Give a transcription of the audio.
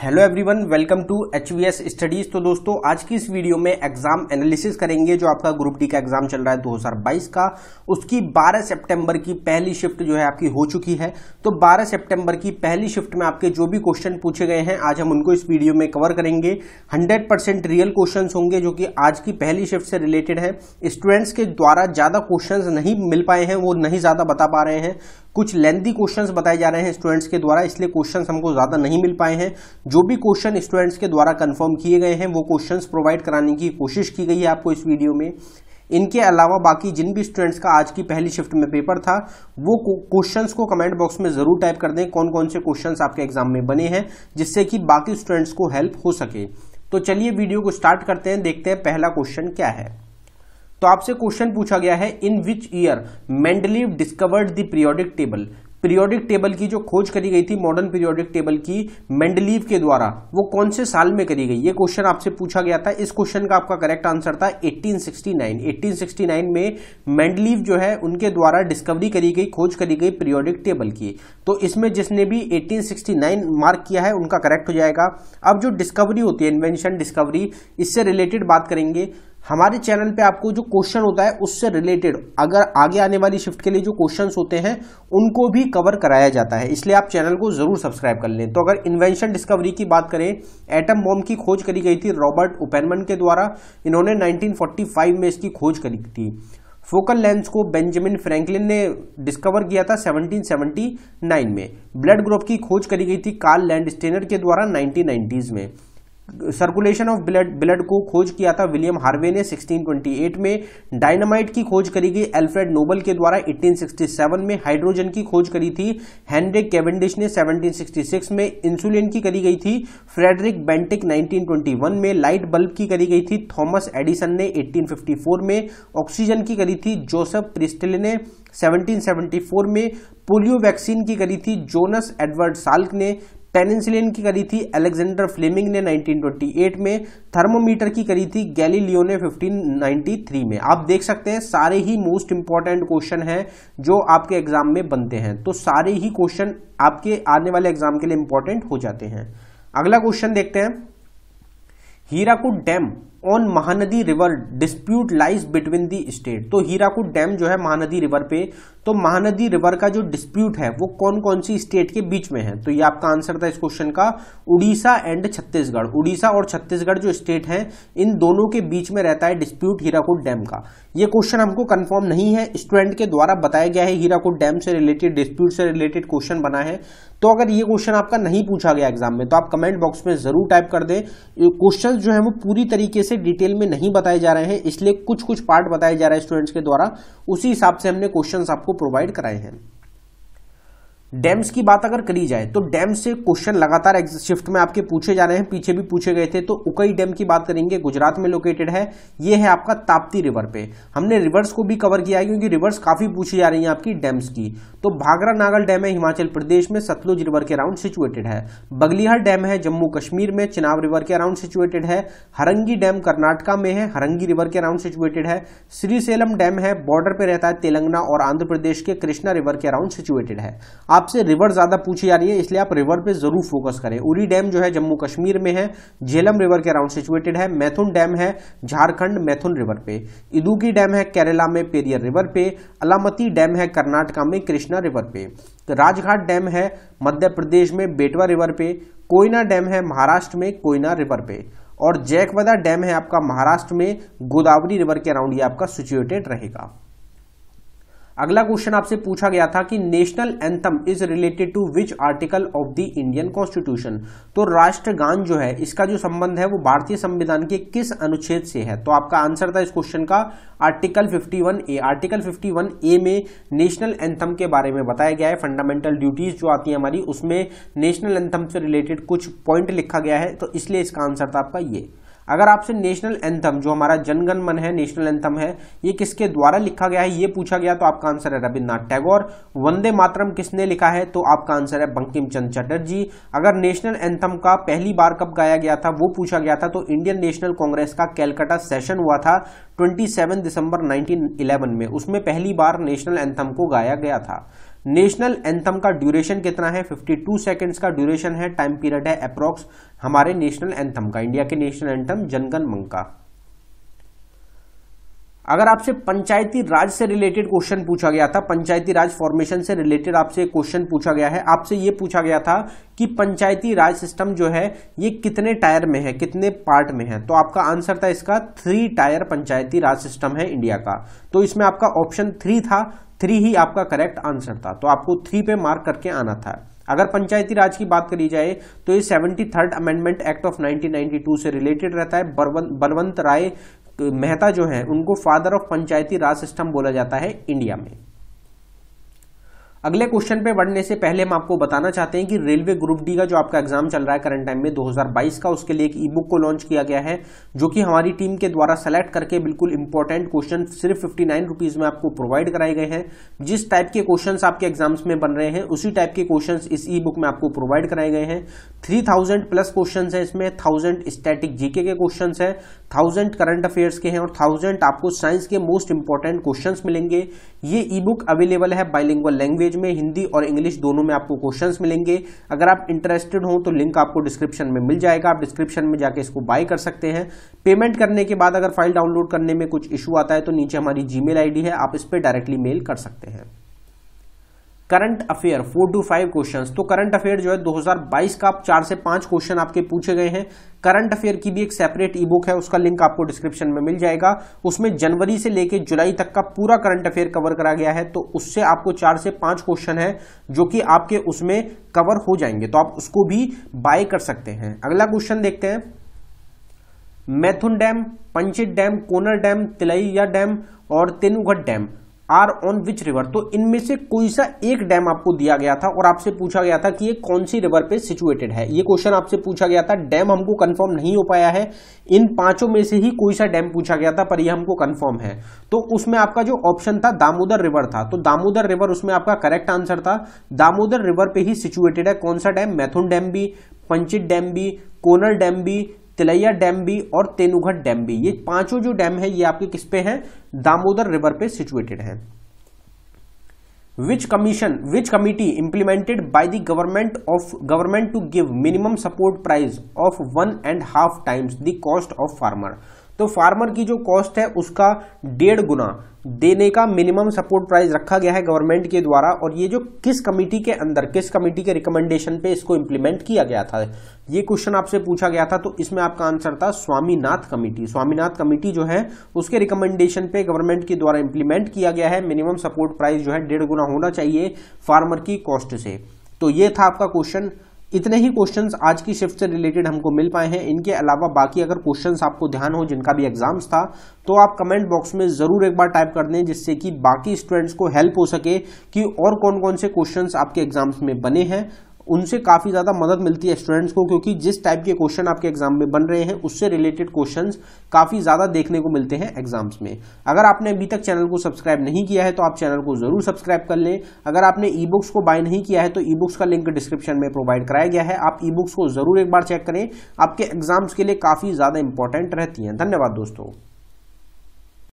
hello everyone welcome to H studies तो दोस्तों आज की इस वीडियो में एग्जाम एनालिसिस करेंगे जो आपका ग्रुप डी का एग्जाम चल रहा है 2022 का उसकी 12 सितंबर की पहली शिफ्ट जो है आपकी हो चुकी है तो 12 सितंबर की पहली शिफ्ट में आपके जो भी क्वेश्चन पूछे गए हैं आज हम उनको इस वीडियो में कवर करेंगे हंड्रेड रियल क्वेश्चन होंगे जो कि आज की पहली शिफ्ट से रिलेटेड है स्टूडेंट्स के द्वारा ज़्यादा क्वेश्चन नहीं मिल पाए हैं वो नहीं ज़्यादा बता पा रहे हैं कुछ लेंदी क्वेश्चन बताए जा रहे हैं स्टूडेंट्स के द्वारा इसलिए क्वेश्चन हमको ज़्यादा नहीं मिल पाए हैं जो भी क्वेश्चन स्टूडेंट्स के द्वारा कन्फर्म किए गए हैं वो क्वेश्चन प्रोवाइड कराने की कोशिश की गई है आपको इस वीडियो में इनके अलावा बाकी जिन भी स्टूडेंट्स का आज की पहली शिफ्ट में पेपर था वो क्वेश्चंस को कमेंट बॉक्स में ज़रूर टाइप कर दें कौन कौन से क्वेश्चंस आपके एग्जाम में बने हैं जिससे कि बाकी स्टूडेंट्स को हेल्प हो सके तो चलिए वीडियो को स्टार्ट करते हैं देखते हैं पहला क्वेश्चन क्या है तो आपसे क्वेश्चन पूछा गया है in which year Mendeleev discovered the periodic table periodic table की जो खोज करी गई थी मॉडर्न पीरियोडिक टेबल की मेंडलीव के द्वारा वो कौन से साल में करी गई ये क्वेश्चन आपसे पूछा गया था इस क्वेश्चन का आपका करेक्ट आंसर था 1869 1869 में मेंडलीव जो है उनके द्वारा डिस्कवरी करी गई खोज करी गई पीरियोडिक टेबल की तो इसमें जिसने भी 1869 मार्क किया है उनका करेक्ट हो जाएगा अब जो डिस्कवरी होती है इन्वेंशन डिस्कवरी इससे रिलेटेड बात करेंगे हमारे चैनल पे आपको जो क्वेश्चन होता है उससे रिलेटेड अगर आगे आने वाली शिफ्ट के लिए जो क्वेश्चंस होते हैं उनको भी कवर कराया जाता है इसलिए आप चैनल को जरूर सब्सक्राइब कर लें तो अगर इन्वेंशन डिस्कवरी की बात करें एटम बॉम्ब की खोज करी गई थी रॉबर्ट ओपेनमन के द्वारा इन्होंने नाइनटीन में इसकी खोज करी थी फोकल लेंस को बेंजामिन फ्रैंकलिन ने डिस्कवर किया था 1779 में ब्लड ग्रुप की खोज करी गई थी कार्ल लैंड स्टेनर के द्वारा 1990s में सर्कुलेशन ऑफ ब्लड ब्लड को खोज किया था विलियम हार्वे ने 1628 में डायनामाइट की खोज करी गई एल्फ्रेड नोबल के द्वारा 1867 में हाइड्रोजन की खोज करी थी हेनरिक कैवेंडिश ने 1766 में इंसुलिन की करी गई थी फ्रेडरिक बेंटिक 1921 में लाइट बल्ब की करी गई थी थॉमस एडिसन ने 1854 में ऑक्सीजन की करी थी जोसेफ प्रिस्टिल ने 1774 में पोलियो वैक्सीन की करी थी जोनस एडवर्ड साल्क ने पेनिसिलिन की करी थी अलेक्जेंडर फ्लेमिंग ने 1928 में थर्मोमीटर की करी थी गैलीलियो ने 1593 में आप देख सकते हैं सारे ही मोस्ट इंपॉर्टेंट क्वेश्चन हैं जो आपके एग्जाम में बनते हैं तो सारे ही क्वेश्चन आपके आने वाले एग्जाम के लिए इंपॉर्टेंट हो जाते हैं अगला क्वेश्चन देखते हैं Hirakud dam on Mahanadi river dispute lies between the state तो हीराकूट डैम जो है महानदी रिवर पे तो महानदी रिवर का जो डिस्प्यूट है वो कौन कौन सी स्टेट के बीच में है तो ये आपका आंसर था इस क्वेश्चन का उड़ीसा एंड छत्तीसगढ़ उड़ीसा और छत्तीसगढ़ जो स्टेट है इन दोनों के बीच में रहता है डिस्प्यूट हीराकूट डैम का ये क्वेश्चन हमको कन्फर्म नहीं है स्टूडेंट के द्वारा बताया गया है हीराकूट डैम से रिलेटेड डिस्प्यूट से रिलेटेड क्वेश्चन बना है तो अगर ये क्वेश्चन आपका नहीं पूछा गया एग्जाम में तो आप कमेंट बॉक्स में जरूर टाइप कर दें क्वेश्चन जो है वो पूरी तरीके से डिटेल में नहीं बताए जा रहे हैं इसलिए कुछ कुछ पार्ट बताए जा रहे हैं स्टूडेंट्स के द्वारा उसी हिसाब से हमने क्वेश्चन आपको प्रोवाइड कराए हैं डैम्स की बात अगर करी जाए तो डैम से क्वेश्चन लगातार शिफ्ट में आपके पूछे जा रहे हैं पीछे भी पूछे गए थे तो उकई डैम की बात करेंगे गुजरात में लोकेटेड है ये है आपका ताप्ती रिवर पे हमने रिवर्स को भी कवर किया है क्योंकि रिवर्स काफी पूछी जा रही है आपकी डैम्स की तो भागरा नागल डैम है हिमाचल प्रदेश में सतलुज रिवर के अराउंड सिचुएटेड है बगलिहर डैम है जम्मू कश्मीर में चिनाब रिवर के अराउंड सिचुएटेड है हरंगी डैम कर्नाटका में है हरंगी रिवर के अराउंड सिचुएटेड है श्रीसेलम डैम है बॉर्डर पे रहता है तेलंगाना और आंध्र प्रदेश के कृष्णा रिवर के अराउंड सिचुएटेड है आपसे रिवर ज़्यादा पूछी जा रही है इसलिए आप रिवर पे ज़रूर फोकस करें उरी डैम जो है जम्मू कश्मीर में है झेलम रिवर के अराउंड सिचुएटेड है मैथुन डैम है झारखंड मैथुन रिवर पे इदुकी डैम है केरला में पेरियर रिवर पे अलामती डैम है कर्नाटका में कृष्णा रिवर पे राजघाट डैम है मध्य प्रदेश में बेटवा रिवर पे कोयना डैम है महाराष्ट्र में कोयना रिवर पे और जैकवदा डैम है आपका महाराष्ट्र में गोदावरी रिवर के अराउंड ये आपका सिचुएटेड रहेगा अगला क्वेश्चन आपसे पूछा गया था कि national anthem is related to which article of the Indian constitution तो राष्ट्रगान जो है इसका जो संबंध है वो भारतीय संविधान के किस अनुच्छेद से है तो आपका आंसर था इस क्वेश्चन का आर्टिकल 51 ए आर्टिकल 51 ए में नेशनल एंथम के बारे में बताया गया है फंडामेंटल ड्यूटीज जो आती है हमारी उसमें नेशनल एंथम से रिलेटेड कुछ पॉइंट लिखा गया है तो इसलिए इसका आंसर था आपका ये अगर आपसे नेशनल एंथम जो हमारा जनगण मन है नेशनल एंथम है ये किसके द्वारा लिखा गया है ये पूछा गया तो आपका आंसर है रविन्द्रनाथ टैगोर वंदे मातरम किसने लिखा है तो आपका आंसर है बंकिम चंद चटर्जी अगर नेशनल एंथम का पहली बार कब गाया गया था वो पूछा गया था तो इंडियन नेशनल कांग्रेस का कैलकाटा सेशन हुआ था ट्वेंटी दिसंबर नाइनटीन में उसमें पहली बार नेशनल एंथम को गाया गया था नेशनल एंथम का ड्यूरेशन कितना है 52 सेकंड्स का ड्यूरेशन है टाइम पीरियड है अप्रोक्स हमारे नेशनल एंथम का इंडिया के नेशनल एंथम जनगण मंग का अगर आपसे पंचायती राज से रिलेटेड क्वेश्चन पूछा गया था पंचायती राज फॉर्मेशन से रिलेटेड आपसे क्वेश्चन पूछा गया है आपसे ये पूछा गया था कि पंचायती राज सिस्टम जो है ये कितने टायर में है कितने पार्ट में है तो आपका आंसर था इसका three tier panchayati raj system है इंडिया का तो इसमें आपका ऑप्शन थ्री था थ्री ही आपका करेक्ट आंसर था तो आपको थ्री पे मार्क करके आना था अगर पंचायती राज की बात करी जाए तो ये seventy third amendment act of 1992 से रिलेटेड रहता है बलवंत राय मेहता जो है उनको father of panchayati raj system बोला जाता है इंडिया में अगले क्वेश्चन पे बढ़ने से पहले हम आपको बताना चाहते हैं कि रेलवे ग्रुप डी का जो आपका एग्जाम चल रहा है करंट टाइम में 2022 का उसके लिए एक ई बुक को लॉन्च किया गया है जो कि हमारी टीम के द्वारा सेलेक्ट करके बिल्कुल इंपॉर्टेंट क्वेश्चन सिर्फ फिफ्टी नाइन रुपीज में आपको प्रोवाइड कराए गए हैं जिस टाइप के क्वेश्चन आपके एग्जाम्स में बन रहे हैं उसी टाइप के क्वेश्चन इस ई बुक में आपको प्रोवाइड कराए गए हैं थ्री प्लस क्वेश्चन है इसमें थाउजेंड स्टैटिक जीके के क्वेश्चन है थाउजेंड करंट अफेयर्स के हैं और थाउजेंड आपको साइंस के मोस्ट इंपॉर्टेंट क्वेश्चन मिलेंगे ये ई बुक अवेलेबल है बाइलिंगुअल लैंग्वेज में हिंदी और इंग्लिश दोनों में आपको क्वेश्चन मिलेंगे अगर आप इंटरेस्टेड हो तो लिंक आपको डिस्क्रिप्शन में मिल जाएगा आप डिस्क्रिप्शन में जाकर इसको बाय कर सकते हैं पेमेंट करने के बाद अगर फाइल डाउनलोड करने में कुछ इशू आता है तो नीचे हमारी जीमेल आईडी है आप इस पर डायरेक्टली मेल कर सकते हैं current affair four two five question तो करंट अफेयर जो है 2022 का आप चार से पांच क्वेश्चन आपके पूछे गए हैं करंट अफेयर की भी एक सेपरेट ई बुक है उसका लिंक आपको डिस्क्रिप्शन में मिल जाएगा उसमें जनवरी से लेकर जुलाई तक का पूरा करंट अफेयर कवर करा गया है तो उससे आपको चार से पांच क्वेश्चन है जो कि आपके उसमें कवर हो जाएंगे तो आप उसको भी बाय कर सकते हैं अगला क्वेश्चन देखते हैं Maithon dam Panchet dam Konar dam Tilaiya dam और Tenughat dam are on which river तो इनमें से कोई सा एक डैम आपको दिया गया था और आपसे पूछा गया था कि ये कौन सी रिवर पे सिचुएटेड है ये क्वेश्चन आपसे पूछा गया था डैम हमको कंफर्म नहीं हो पाया है इन पांचों में से ही कोई सा डैम पूछा गया था पर ये हमको कंफर्म है तो उसमें आपका जो ऑप्शन था दामोदर रिवर था तो दामोदर रिवर उसमें आपका करेक्ट आंसर था दामोदर रिवर पे ही सिचुएटेड है कौन सा डैम मैथुन डैम भी पंचित डैम भी कोनर डैम भी तिलैया डैम भी और तेनुघट डैम भी ये पांचों जो डैम है ये आपके किस पे है दामोदर रिवर पे सिचुएटेड है which commission which committee implemented by the government of government to give minimum support price of one and half times the cost of farmer तो फार्मर की जो कॉस्ट है उसका डेढ़ गुना देने का मिनिमम सपोर्ट प्राइस रखा गया है गवर्नमेंट के द्वारा और ये जो किस कमेटी के अंदर किस कमेटी के रिकमेंडेशन पे इसको इम्प्लीमेंट किया गया था ये क्वेश्चन आपसे पूछा गया था तो इसमें आपका आंसर था स्वामीनाथ कमेटी स्वामीनाथ कमेटी जो है उसके रिकमेंडेशन पे गवर्नमेंट के द्वारा इंप्लीमेंट किया गया है मिनिमम सपोर्ट प्राइस जो है डेढ़ गुना होना चाहिए फार्मर की कॉस्ट से तो ये था आपका क्वेश्चन इतने ही क्वेश्चंस आज की शिफ्ट से रिलेटेड हमको मिल पाए हैं इनके अलावा बाकी अगर क्वेश्चंस आपको ध्यान हो जिनका भी एग्जाम्स था तो आप कमेंट बॉक्स में ज़रूर एक बार टाइप कर दें जिससे कि बाकी स्टूडेंट्स को हेल्प हो सके कि और कौन कौन से क्वेश्चंस आपके एग्जाम्स में बने हैं उनसे काफ़ी ज़्यादा मदद मिलती है स्टूडेंट्स को क्योंकि जिस टाइप के क्वेश्चन आपके एग्जाम में बन रहे हैं उससे रिलेटेड क्वेश्चन काफ़ी ज़्यादा देखने को मिलते हैं एग्जाम्स में अगर आपने अभी तक चैनल को सब्सक्राइब नहीं किया है तो आप चैनल को ज़रूर सब्सक्राइब कर लें अगर आपने ई बुक्स को बाय नहीं किया है तो ई बुक्स का लिंक डिस्क्रिप्शन में प्रोवाइड कराया गया है आप ई बुक्स को ज़रूर एक बार चेक करें आपके एग्जाम्स के लिए काफ़ी ज़्यादा इंपॉर्टेंट रहती है धन्यवाद दोस्तों